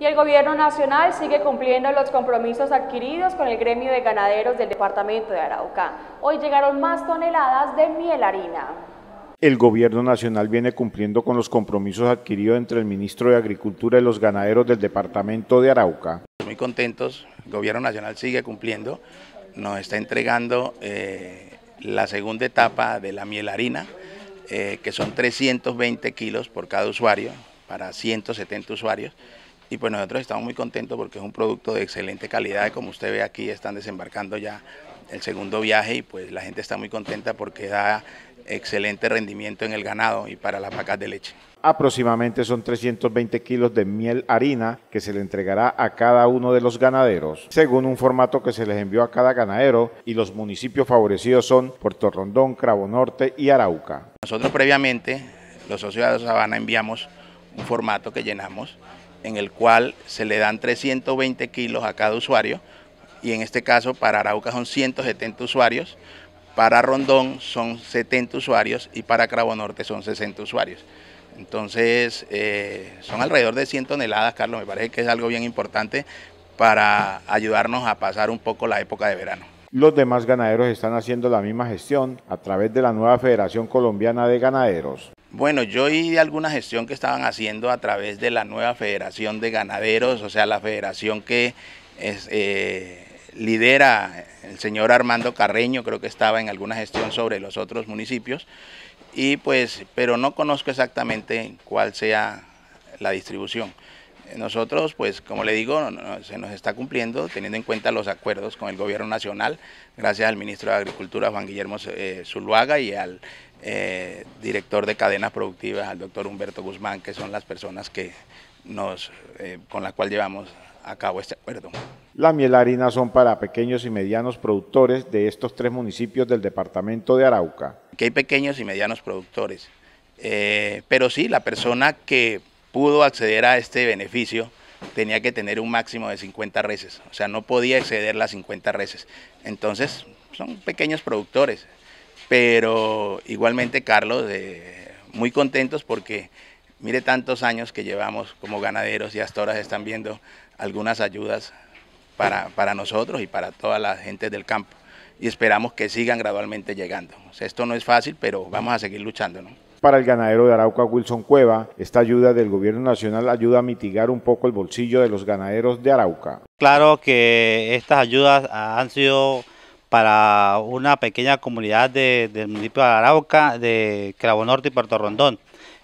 y el Gobierno Nacional sigue cumpliendo los compromisos adquiridos con el gremio de ganaderos del departamento de Arauca. Hoy llegaron más toneladas de miel harina. El Gobierno Nacional viene cumpliendo con los compromisos adquiridos entre el Ministro de Agricultura y los ganaderos del departamento de Arauca. Muy contentos, el Gobierno Nacional sigue cumpliendo, nos está entregando eh, la segunda etapa de la miel harina, eh, que son 320 kilos por cada usuario, para 170 usuarios y pues nosotros estamos muy contentos porque es un producto de excelente calidad, como usted ve aquí están desembarcando ya el segundo viaje y pues la gente está muy contenta porque da excelente rendimiento en el ganado y para las vacas de leche. Aproximadamente son 320 kilos de miel harina que se le entregará a cada uno de los ganaderos, según un formato que se les envió a cada ganadero y los municipios favorecidos son Puerto Rondón, Cravo Norte y Arauca. Nosotros previamente, los socios de Sabana, enviamos un formato que llenamos en el cual se le dan 320 kilos a cada usuario, y en este caso para Arauca son 170 usuarios, para Rondón son 70 usuarios y para Cravo Norte son 60 usuarios. Entonces, eh, son alrededor de 100 toneladas, Carlos, me parece que es algo bien importante para ayudarnos a pasar un poco la época de verano. Los demás ganaderos están haciendo la misma gestión a través de la nueva Federación Colombiana de Ganaderos. Bueno, yo de alguna gestión que estaban haciendo a través de la nueva Federación de Ganaderos, o sea, la federación que eh, lidera el señor Armando Carreño, creo que estaba en alguna gestión sobre los otros municipios, y pues, pero no conozco exactamente cuál sea la distribución. Nosotros, pues, como le digo, se nos está cumpliendo, teniendo en cuenta los acuerdos con el Gobierno Nacional, gracias al ministro de Agricultura, Juan Guillermo eh, Zuluaga, y al eh, director de cadenas productivas, al doctor Humberto Guzmán, que son las personas que nos, eh, con las cuales llevamos a cabo este acuerdo. La la harina son para pequeños y medianos productores de estos tres municipios del departamento de Arauca. Que hay pequeños y medianos productores, eh, pero sí, la persona que pudo acceder a este beneficio tenía que tener un máximo de 50 reses, o sea, no podía exceder las 50 reses. Entonces, son pequeños productores, pero igualmente, Carlos, muy contentos porque mire tantos años que llevamos como ganaderos y hasta ahora se están viendo algunas ayudas para, para nosotros y para toda la gente del campo. Y esperamos que sigan gradualmente llegando. esto no es fácil, pero vamos a seguir luchando. ¿no? Para el ganadero de Arauca, Wilson Cueva, esta ayuda del gobierno nacional ayuda a mitigar un poco el bolsillo de los ganaderos de Arauca. Claro que estas ayudas han sido para una pequeña comunidad del municipio de Arauca, de Cravo Norte y Puerto Rondón.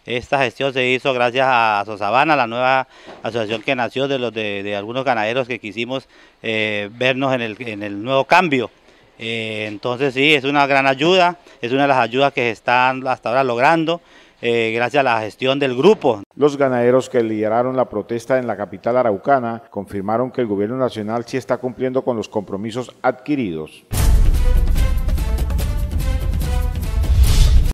Esta gestión se hizo gracias a Sosabana, la nueva asociación que nació de los de, algunos ganaderos que quisimos eh, vernos en el, en el, nuevo cambio. Eh, entonces sí, es una gran ayuda, es una de las ayudas que se están hasta ahora logrando. Eh, gracias a la gestión del grupo. Los ganaderos que lideraron la protesta en la capital araucana confirmaron que el gobierno nacional sí está cumpliendo con los compromisos adquiridos.